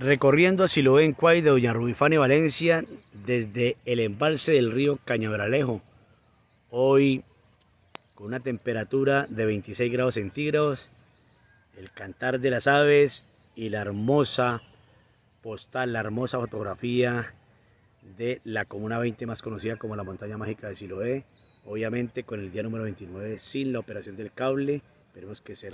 Recorriendo a Siloé en Cuay de Doña Rubifani Valencia desde el embalse del río Cañaveralejo. Hoy con una temperatura de 26 grados centígrados, el cantar de las aves y la hermosa postal, la hermosa fotografía de la Comuna 20 más conocida como la Montaña Mágica de Siloé. Obviamente con el día número 29 sin la operación del cable, esperemos que se